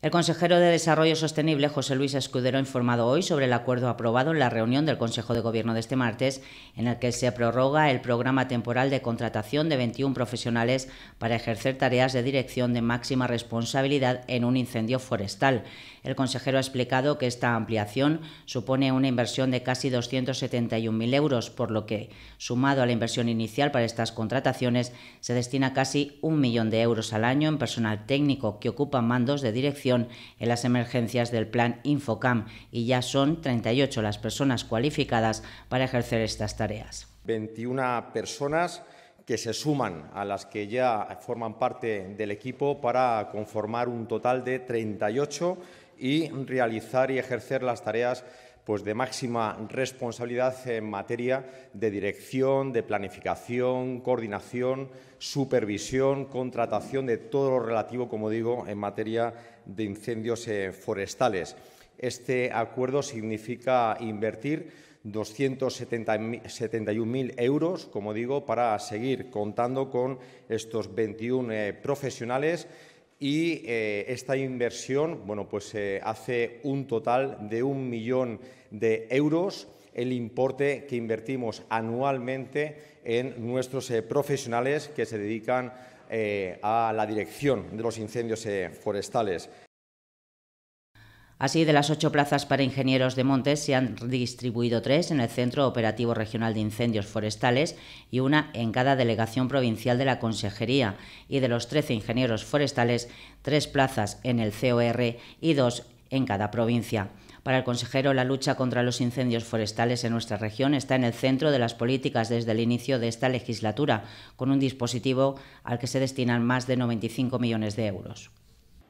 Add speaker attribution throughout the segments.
Speaker 1: El consejero de Desarrollo Sostenible, José Luis Escudero, ha informado hoy sobre el acuerdo aprobado en la reunión del Consejo de Gobierno de este martes, en el que se prorroga el programa temporal de contratación de 21 profesionales para ejercer tareas de dirección de máxima responsabilidad en un incendio forestal. El consejero ha explicado que esta ampliación supone una inversión de casi 271.000 euros, por lo que, sumado a la inversión inicial para estas contrataciones, se destina casi un millón de euros al año en personal técnico que ocupa mandos de dirección en las emergencias del plan Infocam y ya son 38 las personas cualificadas para ejercer estas tareas.
Speaker 2: 21 personas que se suman a las que ya forman parte del equipo para conformar un total de 38 y realizar y ejercer las tareas pues de máxima responsabilidad en materia de dirección, de planificación, coordinación, supervisión, contratación de todo lo relativo, como digo, en materia de incendios eh, forestales. Este acuerdo significa invertir 271.000 euros, como digo, para seguir contando con estos 21 eh, profesionales y eh, esta inversión pues, eh, hace un total de un millón de euros el importe que invertimos anualmente en nuestros eh, profesionales que se dedican a la dirección de los incendios forestales.
Speaker 1: Así, de las ocho plazas para ingenieros de montes se han distribuido tres en el Centro Operativo Regional de Incendios Forestales y una en cada delegación provincial de la Consejería. Y de los trece ingenieros forestales, tres plazas en el COR y dos en cada provincia. Para el consejero, la lucha contra los incendios forestales en nuestra región está en el centro de las políticas desde el inicio de esta legislatura, con un dispositivo al que se destinan más de 95 millones de euros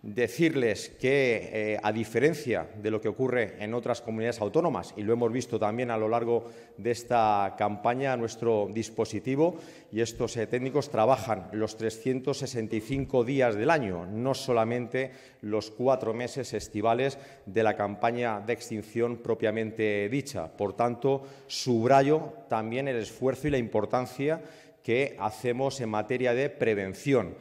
Speaker 2: decirles que, eh, a diferencia de lo que ocurre en otras comunidades autónomas, y lo hemos visto también a lo largo de esta campaña, nuestro dispositivo y estos eh, técnicos trabajan los 365 días del año, no solamente los cuatro meses estivales de la campaña de extinción propiamente dicha. Por tanto, subrayo también el esfuerzo y la importancia que hacemos en materia de prevención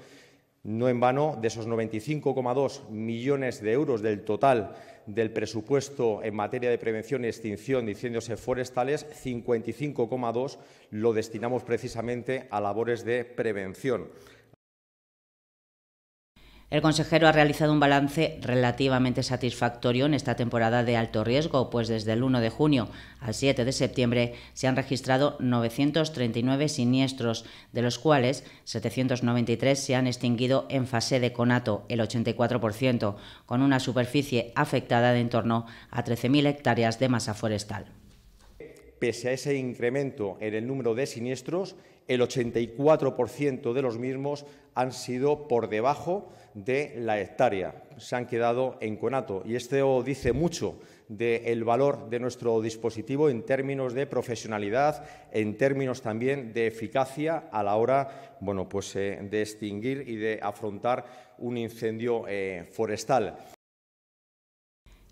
Speaker 2: no en vano, de esos 95,2 millones de euros del total del presupuesto en materia de prevención y extinción de incendios forestales, 55,2 lo destinamos precisamente a labores de prevención.
Speaker 1: El consejero ha realizado un balance relativamente satisfactorio en esta temporada de alto riesgo, pues desde el 1 de junio al 7 de septiembre se han registrado 939 siniestros, de los cuales 793 se han extinguido en fase de conato, el 84%, con una superficie afectada de en torno a 13.000 hectáreas de masa forestal
Speaker 2: pese a ese incremento en el número de siniestros, el 84% de los mismos han sido por debajo de la hectárea, se han quedado en conato. Y esto dice mucho del valor de nuestro dispositivo en términos de profesionalidad, en términos también de eficacia a la hora pues, eh, de extinguir y de afrontar un incendio eh, forestal.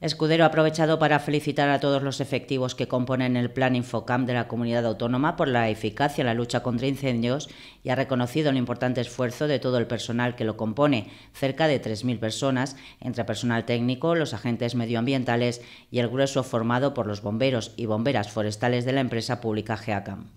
Speaker 1: Escudero ha aprovechado para felicitar a todos los efectivos que componen el Plan Infocam de la comunidad autónoma por la eficacia en la lucha contra incendios y ha reconocido el importante esfuerzo de todo el personal que lo compone, cerca de 3.000 personas, entre personal técnico, los agentes medioambientales y el grueso formado por los bomberos y bomberas forestales de la empresa pública GEACAM.